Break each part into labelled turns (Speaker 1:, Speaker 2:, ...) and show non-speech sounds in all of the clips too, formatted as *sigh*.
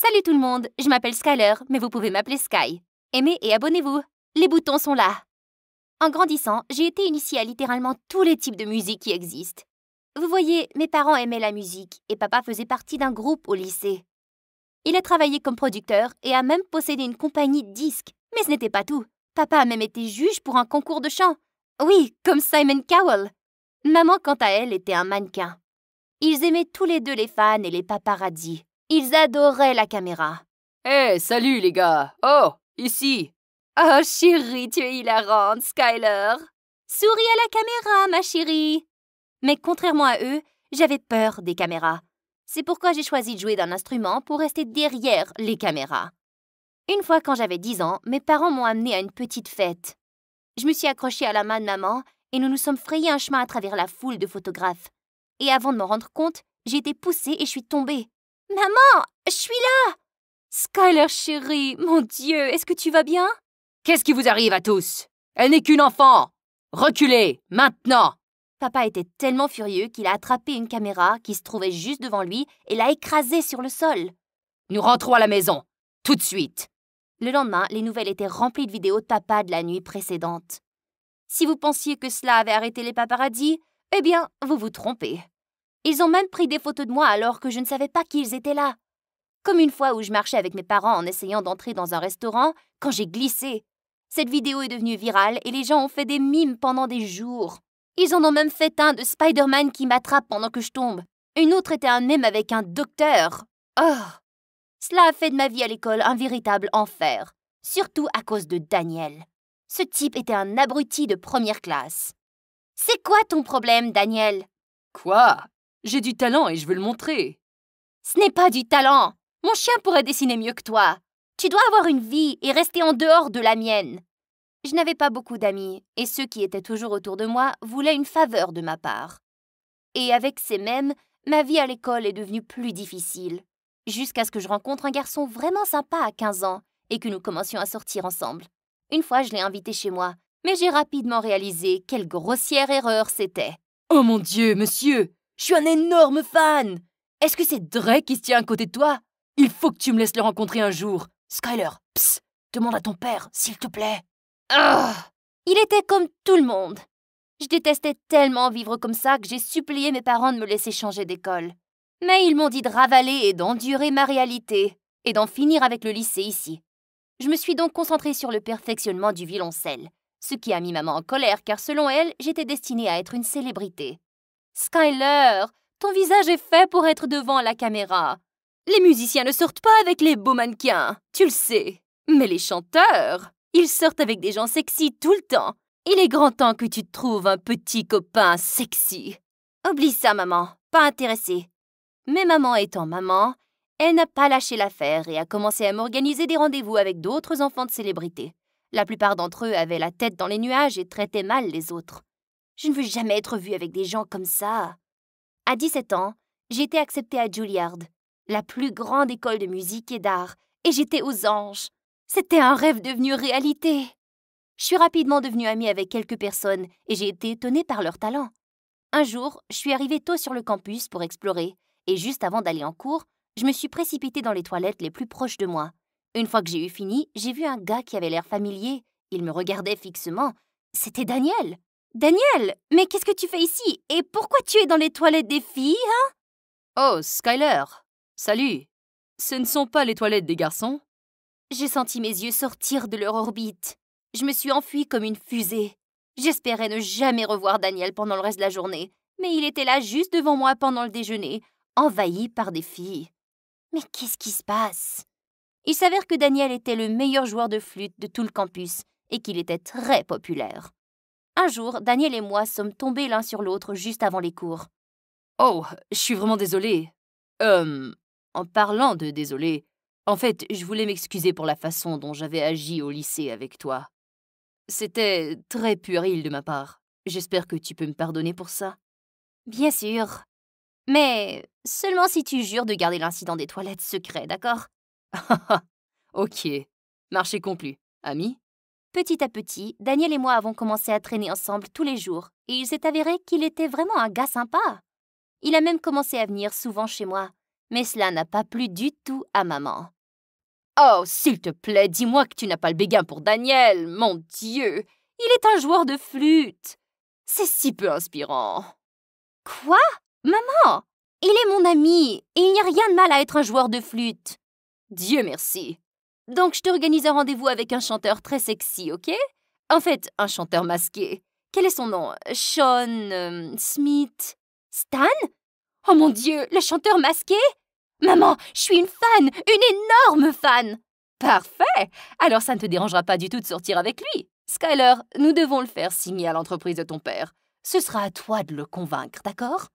Speaker 1: Salut tout le monde, je m'appelle Skyler, mais vous pouvez m'appeler Sky. Aimez et abonnez-vous. Les boutons sont là. En grandissant, j'ai été initiée à littéralement tous les types de musique qui existent. Vous voyez, mes parents aimaient la musique et papa faisait partie d'un groupe au lycée. Il a travaillé comme producteur et a même possédé une compagnie de disques. Mais ce n'était pas tout. Papa a même été juge pour un concours de chant. Oui, comme Simon Cowell. Maman, quant à elle, était un mannequin. Ils aimaient tous les deux les fans et les paparazzis. Ils adoraient la caméra. Hé, eh, salut les gars Oh, ici Oh chérie, tu es hilarante, Skyler Souris à la caméra, ma chérie Mais contrairement à eux, j'avais peur des caméras. C'est pourquoi j'ai choisi de jouer d'un instrument pour rester derrière les caméras. Une fois quand j'avais dix ans, mes parents m'ont amené à une petite fête. Je me suis accrochée à la main de maman et nous nous sommes frayés un chemin à travers la foule de photographes. Et avant de m'en rendre compte, j'ai été poussée et je suis tombée. Maman, je suis là Skyler chérie, mon Dieu, est-ce que tu vas bien Qu'est-ce qui vous arrive à tous Elle n'est qu'une enfant Reculez, maintenant Papa était tellement furieux qu'il a attrapé une caméra qui se trouvait juste devant lui et l'a écrasée sur le sol. Nous rentrons à la maison, tout de suite le lendemain, les nouvelles étaient remplies de vidéos de papa de la nuit précédente. Si vous pensiez que cela avait arrêté les paparazzis, eh bien, vous vous trompez. Ils ont même pris des photos de moi alors que je ne savais pas qu'ils étaient là. Comme une fois où je marchais avec mes parents en essayant d'entrer dans un restaurant quand j'ai glissé. Cette vidéo est devenue virale et les gens ont fait des mimes pendant des jours. Ils en ont même fait un de Spider-Man qui m'attrape pendant que je tombe. Une autre était un mème avec un docteur. Oh Cela a fait de ma vie à l'école un véritable enfer, surtout à cause de Daniel. Ce type était un abruti de première classe. C'est quoi ton problème, Daniel Quoi j'ai du talent et je veux le montrer. Ce n'est pas du talent. Mon chien pourrait dessiner mieux que toi. Tu dois avoir une vie et rester en dehors de la mienne. Je n'avais pas beaucoup d'amis, et ceux qui étaient toujours autour de moi voulaient une faveur de ma part. Et avec ces mêmes, ma vie à l'école est devenue plus difficile. Jusqu'à ce que je rencontre un garçon vraiment sympa à 15 ans et que nous commencions à sortir ensemble. Une fois, je l'ai invité chez moi, mais j'ai rapidement réalisé quelle grossière erreur c'était. Oh mon Dieu, monsieur je suis un énorme fan Est-ce que c'est Drake qui se tient à côté de toi Il faut que tu me laisses le rencontrer un jour. Skyler, psst, demande à ton père, s'il te plaît. Ah! Il était comme tout le monde. Je détestais tellement vivre comme ça que j'ai supplié mes parents de me laisser changer d'école. Mais ils m'ont dit de ravaler et d'endurer ma réalité, et d'en finir avec le lycée ici. Je me suis donc concentrée sur le perfectionnement du violoncelle, ce qui a mis maman en colère car selon elle, j'étais destinée à être une célébrité. Skyler, ton visage est fait pour être devant la caméra. Les musiciens ne sortent pas avec les beaux mannequins, tu le sais. Mais les chanteurs, ils sortent avec des gens sexy tout le temps. Il est grand temps que tu te trouves un petit copain sexy. Oublie ça, maman, pas intéressée. Mais maman étant maman, elle n'a pas lâché l'affaire et a commencé à m'organiser des rendez-vous avec d'autres enfants de célébrités. La plupart d'entre eux avaient la tête dans les nuages et traitaient mal les autres. Je ne veux jamais être vue avec des gens comme ça. À 17 ans, j'ai été acceptée à Juilliard, la plus grande école de musique et d'art, et j'étais aux anges. C'était un rêve devenu réalité. Je suis rapidement devenue amie avec quelques personnes et j'ai été étonnée par leur talent. Un jour, je suis arrivée tôt sur le campus pour explorer, et juste avant d'aller en cours, je me suis précipitée dans les toilettes les plus proches de moi. Une fois que j'ai eu fini, j'ai vu un gars qui avait l'air familier. Il me regardait fixement. C'était Daniel. Daniel, mais qu'est-ce que tu fais ici Et pourquoi tu es dans les toilettes des filles, hein Oh, Skyler Salut Ce ne sont pas les toilettes des garçons J'ai senti mes yeux sortir de leur orbite. Je me suis enfuie comme une fusée. J'espérais ne jamais revoir Daniel pendant le reste de la journée, mais il était là juste devant moi pendant le déjeuner, envahi par des filles. Mais qu'est-ce qui se passe Il s'avère que Daniel était le meilleur joueur de flûte de tout le campus et qu'il était très populaire. Un jour, Daniel et moi sommes tombés l'un sur l'autre juste avant les cours. Oh, je suis vraiment désolée. Euh, en parlant de désolée, en fait, je voulais m'excuser pour la façon dont j'avais agi au lycée avec toi. C'était très puéril de ma part. J'espère que tu peux me pardonner pour ça. Bien sûr. Mais seulement si tu jures de garder l'incident des toilettes secret, d'accord *laughs* ok. Marché conclu, ami. Petit à petit, Daniel et moi avons commencé à traîner ensemble tous les jours, et il s'est avéré qu'il était vraiment un gars sympa. Il a même commencé à venir souvent chez moi, mais cela n'a pas plu du tout à maman. Oh, s'il te plaît, dis-moi que tu n'as pas le béguin pour Daniel, mon Dieu Il est un joueur de flûte C'est si peu inspirant Quoi Maman Il est mon ami, et il n'y a rien de mal à être un joueur de flûte Dieu merci donc je t'organise un rendez-vous avec un chanteur très sexy, ok En fait, un chanteur masqué. Quel est son nom Sean... Euh, Smith... Stan Oh mon Dieu, le chanteur masqué Maman, je suis une fan, une énorme fan Parfait Alors ça ne te dérangera pas du tout de sortir avec lui. Skyler, nous devons le faire signer à l'entreprise de ton père. Ce sera à toi de le convaincre, d'accord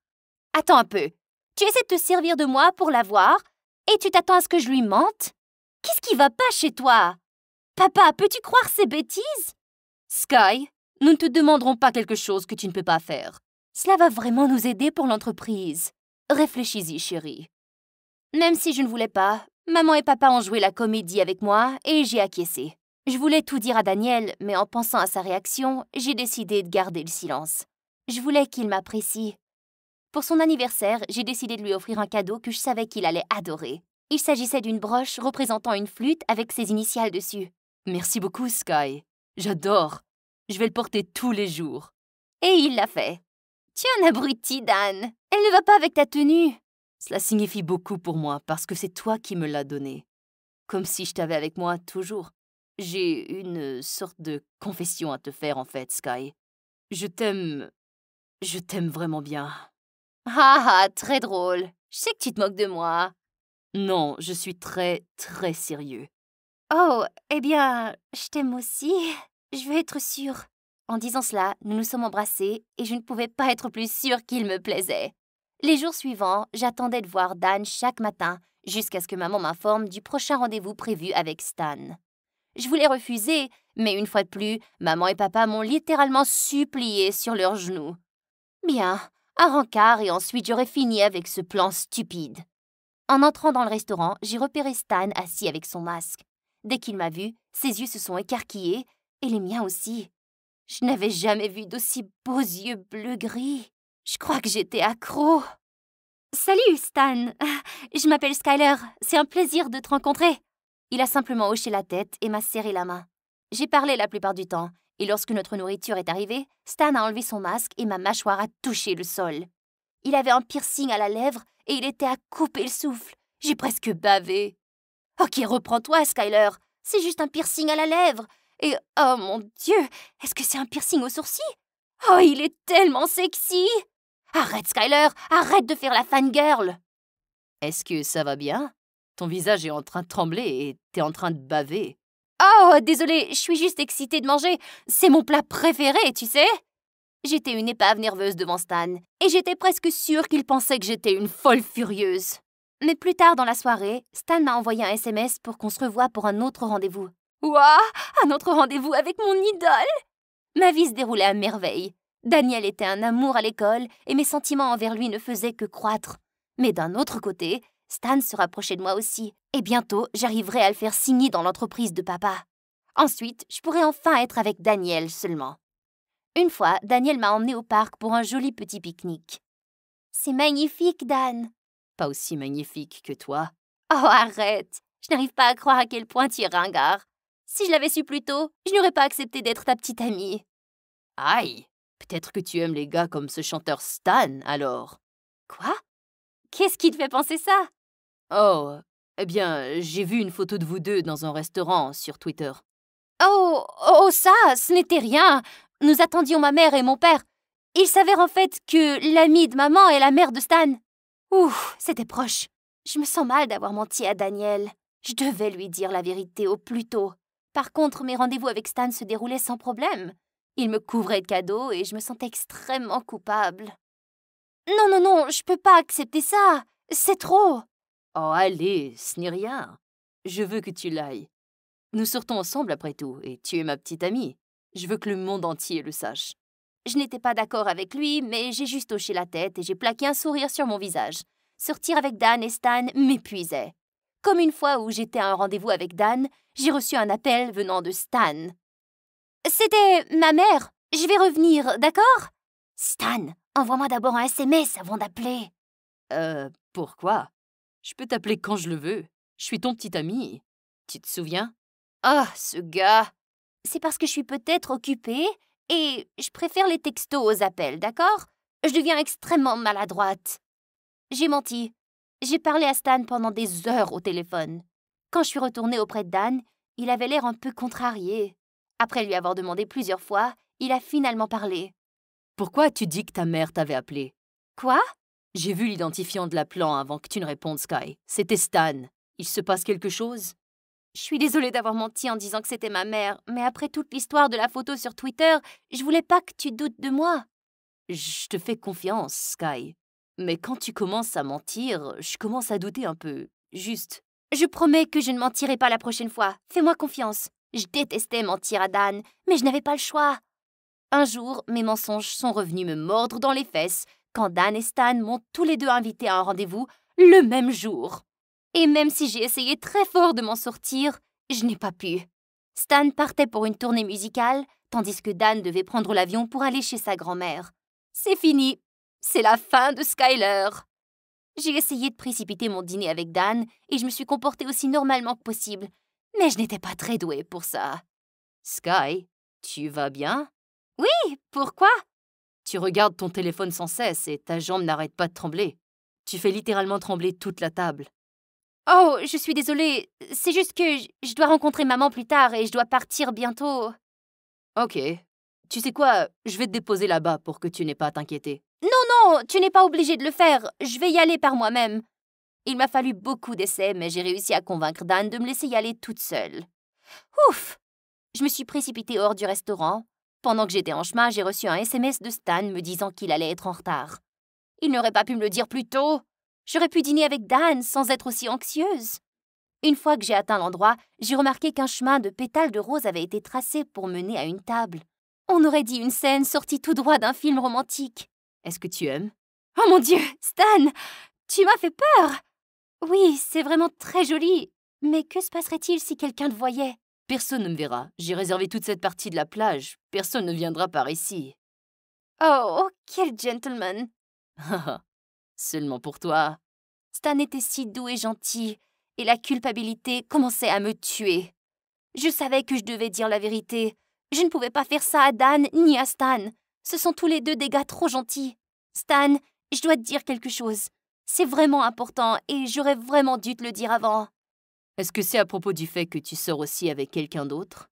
Speaker 1: Attends un peu. Tu essaies de te servir de moi pour l'avoir et tu t'attends à ce que je lui mente Qu'est-ce qui va pas chez toi Papa, peux-tu croire ces bêtises Sky, nous ne te demanderons pas quelque chose que tu ne peux pas faire. Cela va vraiment nous aider pour l'entreprise. Réfléchis-y, chérie. Même si je ne voulais pas, maman et papa ont joué la comédie avec moi et j'ai acquiescé. Je voulais tout dire à Daniel, mais en pensant à sa réaction, j'ai décidé de garder le silence. Je voulais qu'il m'apprécie. Pour son anniversaire, j'ai décidé de lui offrir un cadeau que je savais qu'il allait adorer. Il s'agissait d'une broche représentant une flûte avec ses initiales dessus. Merci beaucoup, Sky. J'adore. Je vais le porter tous les jours. Et il l'a fait. Tiens, abruti, Dan. Elle ne va pas avec ta tenue. Cela signifie beaucoup pour moi parce que c'est toi qui me l'as donnée. Comme si je t'avais avec moi toujours. J'ai une sorte de confession à te faire en fait, Sky. Je t'aime. Je t'aime vraiment bien. Ah ah, très drôle. Je sais que tu te moques de moi. Non, je suis très, très sérieux. Oh, eh bien, je t'aime aussi. *laughs* Je veux être sûre. En disant cela, nous nous sommes embrassés et je ne pouvais pas être plus sûre qu'il me plaisait. Les jours suivants, j'attendais de voir Dan chaque matin jusqu'à ce que maman m'informe du prochain rendez-vous prévu avec Stan. Je voulais refuser, mais une fois de plus, maman et papa m'ont littéralement supplié sur leurs genoux. Bien, un rencard et ensuite j'aurais fini avec ce plan stupide. En entrant dans le restaurant, j'ai repéré Stan assis avec son masque. Dès qu'il m'a vu, ses yeux se sont écarquillés, et les miens aussi. Je n'avais jamais vu d'aussi beaux yeux bleu-gris. Je crois que j'étais accro. Salut, Stan. *laughs* Je m'appelle Skyler. C'est un plaisir de te rencontrer. Il a simplement hoché la tête et m'a serré la main. J'ai parlé la plupart du temps, et lorsque notre nourriture est arrivée, Stan a enlevé son masque et ma mâchoire a touché le sol. Il avait un piercing à la lèvre et il était à couper le souffle. J'ai presque bavé. Ok, reprends-toi, Skyler. C'est juste un piercing à la lèvre. Et oh mon Dieu, est-ce que c'est un piercing au sourcil Oh, il est tellement sexy Arrête, Skyler, arrête de faire la fangirl Est-ce que ça va bien Ton visage est en train de trembler et t'es en train de baver. Oh, désolé, je suis juste excitée de manger. C'est mon plat préféré, tu sais J'étais une épave nerveuse devant Stan, et j'étais presque sûre qu'il pensait que j'étais une folle furieuse. Mais plus tard dans la soirée, Stan m'a envoyé un SMS pour qu'on se revoie pour un autre rendez-vous. Ouah Un autre rendez-vous avec mon idole Ma vie se déroulait à merveille. Daniel était un amour à l'école et mes sentiments envers lui ne faisaient que croître. Mais d'un autre côté, Stan se rapprochait de moi aussi, et bientôt j'arriverai à le faire signer dans l'entreprise de papa. Ensuite, je pourrai enfin être avec Daniel seulement. Une fois, Daniel m'a emmené au parc pour un joli petit pique-nique. C'est magnifique, Dan. Pas aussi magnifique que toi. Oh, arrête. Je n'arrive pas à croire à quel point tu es ringard. Si je l'avais su plus tôt, je n'aurais pas accepté d'être ta petite amie. Aïe. Peut-être que tu aimes les gars comme ce chanteur Stan, alors. Quoi Qu'est-ce qui te fait penser ça Oh, eh bien, j'ai vu une photo de vous deux dans un restaurant sur Twitter. Oh, oh ça, ce n'était rien. Nous attendions ma mère et mon père. Il s'avère en fait que l'ami de maman est la mère de Stan. Ouh, c'était proche. Je me sens mal d'avoir menti à Daniel. Je devais lui dire la vérité au plus tôt. Par contre, mes rendez-vous avec Stan se déroulaient sans problème. Il me couvrait de cadeaux et je me sentais extrêmement coupable. Non, non, non, je peux pas accepter ça. C'est trop. Oh, allez, ce n'est rien. Je veux que tu l'ailles. Nous sortons ensemble après tout, et tu es ma petite amie. Je veux que le monde entier le sache. Je n'étais pas d'accord avec lui, mais j'ai juste hoché la tête et j'ai plaqué un sourire sur mon visage. Sortir avec Dan et Stan m'épuisait. Comme une fois où j'étais à un rendez-vous avec Dan, j'ai reçu un appel venant de Stan. C'était ma mère. Je vais revenir, d'accord Stan, envoie-moi d'abord un SMS avant d'appeler. Euh, pourquoi Je peux t'appeler quand je le veux. Je suis ton petit ami. Tu te souviens Ah, ce gars c'est parce que je suis peut-être occupée et je préfère les textos aux appels, d'accord Je deviens extrêmement maladroite. J'ai menti. J'ai parlé à Stan pendant des heures au téléphone. Quand je suis retournée auprès de Dan, il avait l'air un peu contrarié. Après lui avoir demandé plusieurs fois, il a finalement parlé. Pourquoi as-tu dit que ta mère t'avait appelé Quoi J'ai vu l'identifiant de l'appelant avant que tu ne répondes, Sky. C'était Stan. Il se passe quelque chose je suis désolée d'avoir menti en disant que c'était ma mère, mais après toute l'histoire de la photo sur Twitter, je voulais pas que tu doutes de moi. Je te fais confiance, Sky. Mais quand tu commences à mentir, je commence à douter un peu. Juste. Je promets que je ne mentirai pas la prochaine fois. Fais-moi confiance. Je détestais mentir à Dan, mais je n'avais pas le choix. Un jour, mes mensonges sont revenus me mordre dans les fesses quand Dan et Stan m'ont tous les deux invité à un rendez-vous le même jour. Et même si j'ai essayé très fort de m'en sortir, je n'ai pas pu. Stan partait pour une tournée musicale, tandis que Dan devait prendre l'avion pour aller chez sa grand-mère. C'est fini. C'est la fin de Skyler. J'ai essayé de précipiter mon dîner avec Dan et je me suis comportée aussi normalement que possible, mais je n'étais pas très douée pour ça. Sky, tu vas bien Oui, pourquoi Tu regardes ton téléphone sans cesse et ta jambe n'arrête pas de trembler. Tu fais littéralement trembler toute la table. Oh, je suis désolée. C'est juste que je dois rencontrer maman plus tard et je dois partir bientôt. Ok. Tu sais quoi Je vais te déposer là-bas pour que tu n'aies pas à t'inquiéter. Non, non, tu n'es pas obligée de le faire. Je vais y aller par moi-même. Il m'a fallu beaucoup d'essais, mais j'ai réussi à convaincre Dan de me laisser y aller toute seule. Ouf Je me suis précipitée hors du restaurant. Pendant que j'étais en chemin, j'ai reçu un SMS de Stan me disant qu'il allait être en retard. Il n'aurait pas pu me le dire plus tôt. J'aurais pu dîner avec Dan sans être aussi anxieuse. Une fois que j'ai atteint l'endroit, j'ai remarqué qu'un chemin de pétales de rose avait été tracé pour mener à une table. On aurait dit une scène sortie tout droit d'un film romantique. Est-ce que tu aimes Oh mon Dieu, Stan Tu m'as fait peur Oui, c'est vraiment très joli. Mais que se passerait-il si quelqu'un te voyait Personne ne me verra. J'ai réservé toute cette partie de la plage. Personne ne viendra par ici. Oh, quel gentleman *laughs* Seulement pour toi. Stan était si doux et gentil, et la culpabilité commençait à me tuer. Je savais que je devais dire la vérité. Je ne pouvais pas faire ça à Dan ni à Stan. Ce sont tous les deux des gars trop gentils. Stan, je dois te dire quelque chose. C'est vraiment important et j'aurais vraiment dû te le dire avant. Est-ce que c'est à propos du fait que tu sors aussi avec quelqu'un d'autre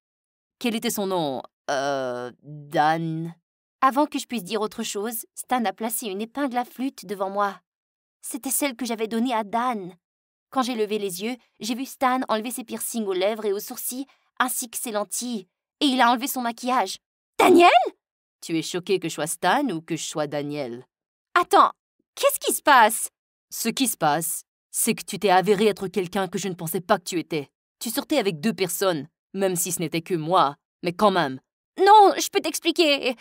Speaker 1: Quel était son nom Euh. Dan avant que je puisse dire autre chose, Stan a placé une épingle à flûte devant moi. C'était celle que j'avais donnée à Dan. Quand j'ai levé les yeux, j'ai vu Stan enlever ses piercings aux lèvres et aux sourcils, ainsi que ses lentilles, et il a enlevé son maquillage. Daniel Tu es choqué que je sois Stan ou que je sois Daniel Attends, qu'est-ce qui se passe Ce qui se passe, c'est que tu t'es avéré être quelqu'un que je ne pensais pas que tu étais. Tu sortais avec deux personnes, même si ce n'était que moi, mais quand même, non, je peux t'expliquer.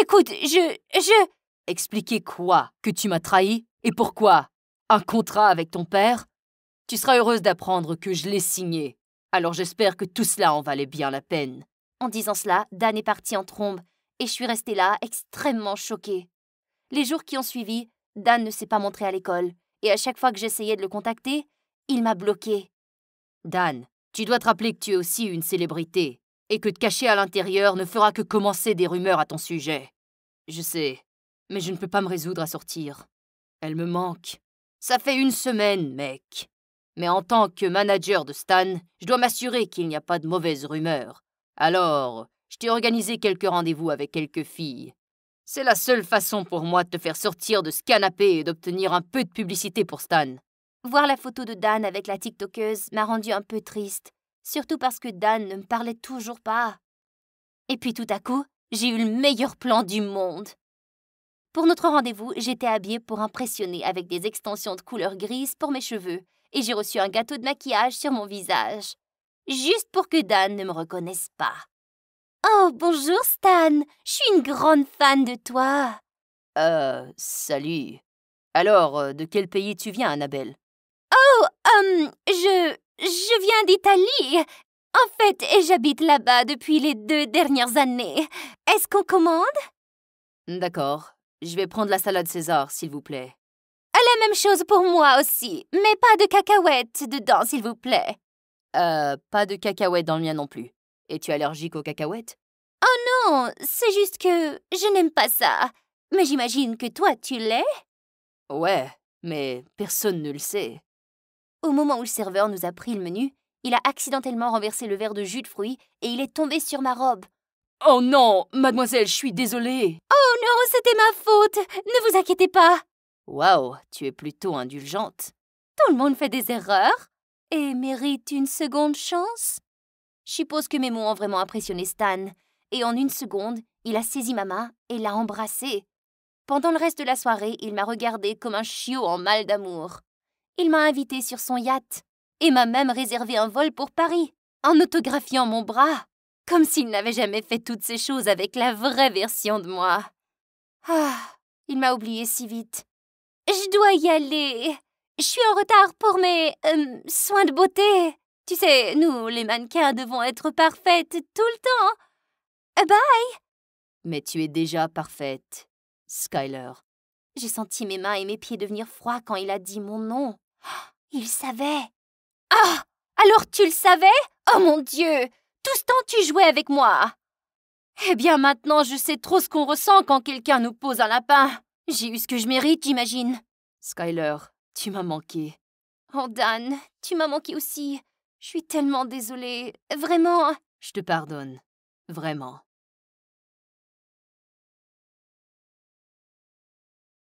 Speaker 1: Écoute, je... je... Expliquer quoi Que tu m'as trahi Et pourquoi Un contrat avec ton père Tu seras heureuse d'apprendre que je l'ai signé. Alors j'espère que tout cela en valait bien la peine. En disant cela, Dan est parti en trombe, et je suis restée là, extrêmement choquée. Les jours qui ont suivi, Dan ne s'est pas montré à l'école, et à chaque fois que j'essayais de le contacter, il m'a bloqué. Dan, tu dois te rappeler que tu es aussi une célébrité et que te cacher à l'intérieur ne fera que commencer des rumeurs à ton sujet. Je sais, mais je ne peux pas me résoudre à sortir. Elle me manque. Ça fait une semaine, mec. Mais en tant que manager de Stan, je dois m'assurer qu'il n'y a pas de mauvaises rumeurs. Alors, je t'ai organisé quelques rendez-vous avec quelques filles. C'est la seule façon pour moi de te faire sortir de ce canapé et d'obtenir un peu de publicité pour Stan. Voir la photo de Dan avec la TikTokeuse m'a rendu un peu triste surtout parce que Dan ne me parlait toujours pas. Et puis tout à coup, j'ai eu le meilleur plan du monde. Pour notre rendez-vous, j'étais habillée pour impressionner avec des extensions de couleur grise pour mes cheveux, et j'ai reçu un gâteau de maquillage sur mon visage. Juste pour que Dan ne me reconnaisse pas. Oh, bonjour Stan, je suis une grande fan de toi. Euh, salut. Alors, euh, de quel pays tu viens, Annabelle Oh, hum, je... Je viens d'Italie. En fait, j'habite là-bas depuis les deux dernières années. Est-ce qu'on commande D'accord. Je vais prendre la salade César, s'il vous plaît. La même chose pour moi aussi, mais pas de cacahuètes dedans, s'il vous plaît. Euh, pas de cacahuètes dans le mien non plus. Es-tu allergique aux cacahuètes Oh non, c'est juste que je n'aime pas ça. Mais j'imagine que toi, tu l'es Ouais, mais personne ne le sait. Au moment où le serveur nous a pris le menu, il a accidentellement renversé le verre de jus de fruits et il est tombé sur ma robe. Oh non, mademoiselle, je suis désolée. Oh non, c'était ma faute. Ne vous inquiétez pas. Waouh, tu es plutôt indulgente. Tout le monde fait des erreurs et mérite une seconde chance. Je suppose que mes mots ont vraiment impressionné Stan, et en une seconde, il a saisi ma main et l'a embrassée. Pendant le reste de la soirée, il m'a regardée comme un chiot en mal d'amour. Il m'a invité sur son yacht et m'a même réservé un vol pour Paris, en autographiant mon bras, comme s'il n'avait jamais fait toutes ces choses avec la vraie version de moi. Ah, il m'a oublié si vite. Je dois y aller. Je suis en retard pour mes euh, soins de beauté. Tu sais, nous, les mannequins, devons être parfaites tout le temps. Euh, bye Mais tu es déjà parfaite, Skyler. J'ai senti mes mains et mes pieds devenir froids quand il a dit mon nom. Oh, il savait. Ah Alors tu le savais Oh mon Dieu Tout ce temps tu jouais avec moi Eh bien maintenant je sais trop ce qu'on ressent quand quelqu'un nous pose un lapin. J'ai eu ce que je mérite, j'imagine. Skyler, tu m'as manqué. Oh Dan, tu m'as manqué aussi. Je suis tellement désolée. Vraiment. Je te pardonne. Vraiment.